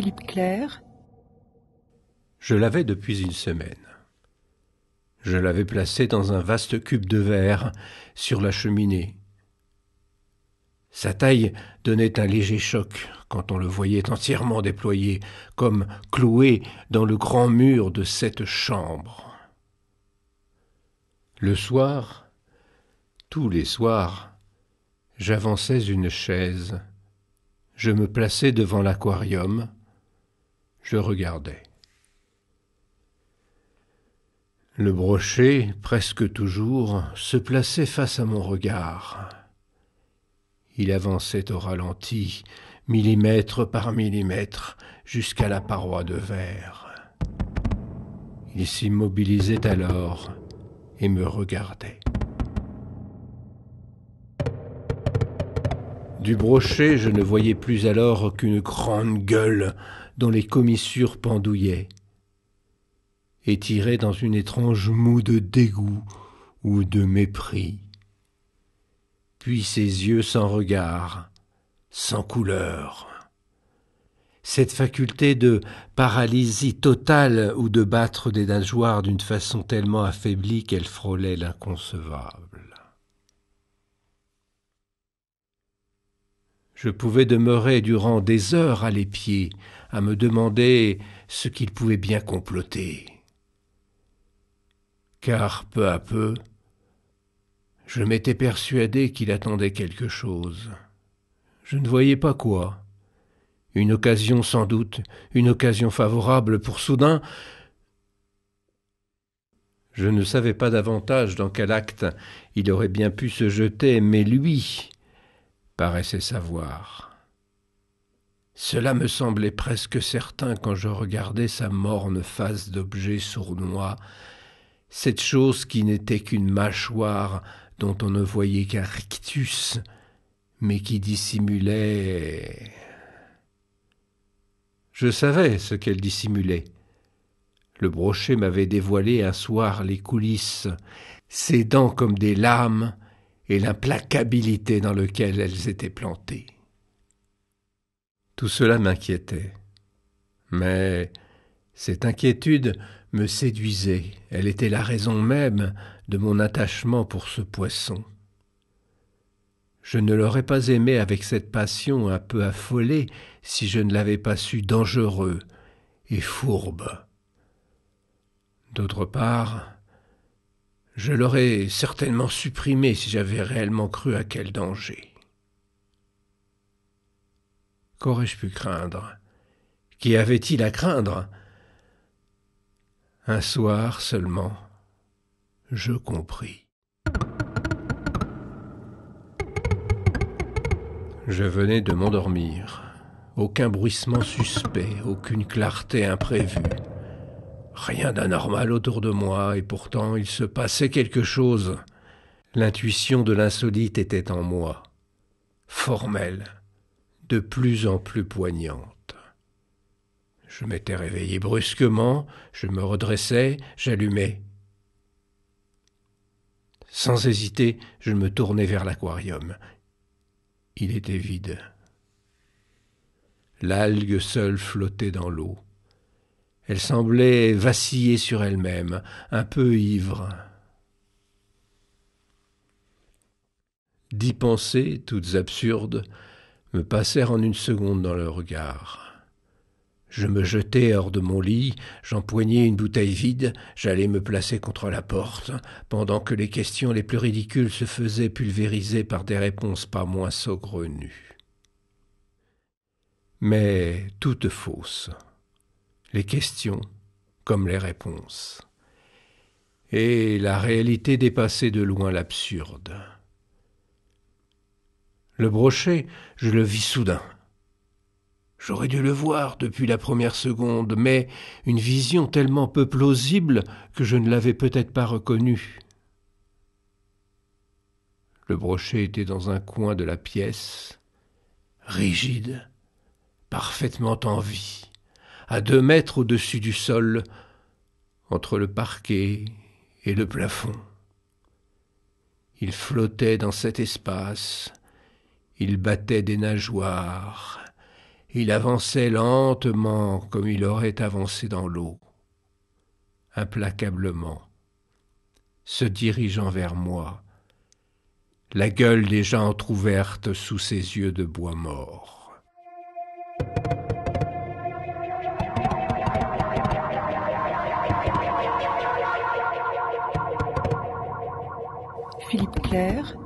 Philippe Clair Je l'avais depuis une semaine. Je l'avais placé dans un vaste cube de verre sur la cheminée. Sa taille donnait un léger choc quand on le voyait entièrement déployé, comme cloué dans le grand mur de cette chambre. Le soir, tous les soirs, j'avançais une chaise, je me plaçais devant l'aquarium, je regardais. Le brochet, presque toujours, se plaçait face à mon regard. Il avançait au ralenti, millimètre par millimètre, jusqu'à la paroi de verre. Il s'immobilisait alors et me regardait. Du brochet, je ne voyais plus alors qu'une grande gueule dont les commissures pendouillaient, tirait dans une étrange moue de dégoût ou de mépris. Puis ses yeux sans regard, sans couleur. Cette faculté de paralysie totale ou de battre des nageoires d'une façon tellement affaiblie qu'elle frôlait l'inconcevable. Je pouvais demeurer durant des heures à les pieds, à me demander ce qu'il pouvait bien comploter. Car peu à peu, je m'étais persuadé qu'il attendait quelque chose. Je ne voyais pas quoi. Une occasion sans doute, une occasion favorable pour soudain. Je ne savais pas davantage dans quel acte il aurait bien pu se jeter, mais lui, paraissait savoir. Cela me semblait presque certain quand je regardais sa morne face d'objet sournois, cette chose qui n'était qu'une mâchoire dont on ne voyait qu'un rictus, mais qui dissimulait. Je savais ce qu'elle dissimulait. Le brochet m'avait dévoilé un soir les coulisses, ses dents comme des lames, et l'implacabilité dans lequel elles étaient plantées. Tout cela m'inquiétait. Mais cette inquiétude me séduisait, elle était la raison même de mon attachement pour ce poisson. Je ne l'aurais pas aimé avec cette passion un peu affolée si je ne l'avais pas su dangereux et fourbe. D'autre part, je l'aurais certainement supprimé si j'avais réellement cru à quel danger. Qu'aurais-je pu craindre Qu'y avait-il à craindre Un soir seulement, je compris. Je venais de m'endormir. Aucun bruissement suspect, aucune clarté imprévue. Rien d'anormal autour de moi, et pourtant il se passait quelque chose. L'intuition de l'insolite était en moi, formelle, de plus en plus poignante. Je m'étais réveillé brusquement, je me redressais, j'allumais. Sans hésiter, je me tournai vers l'aquarium. Il était vide. L'algue seule flottait dans l'eau. Elle semblait vaciller sur elle-même, un peu ivre. Dix pensées, toutes absurdes, me passèrent en une seconde dans le regard. Je me jetai hors de mon lit, j'empoignai une bouteille vide, j'allais me placer contre la porte, pendant que les questions les plus ridicules se faisaient pulvériser par des réponses pas moins saugrenues. Mais toutes fausses les questions comme les réponses. Et la réalité dépassait de loin l'absurde. Le brochet, je le vis soudain. J'aurais dû le voir depuis la première seconde, mais une vision tellement peu plausible que je ne l'avais peut-être pas reconnue. Le brochet était dans un coin de la pièce, rigide, parfaitement en vie à deux mètres au-dessus du sol, entre le parquet et le plafond. Il flottait dans cet espace, il battait des nageoires, il avançait lentement comme il aurait avancé dans l'eau, implacablement, se dirigeant vers moi, la gueule déjà entr'ouverte sous ses yeux de bois mort. Philippe Claire.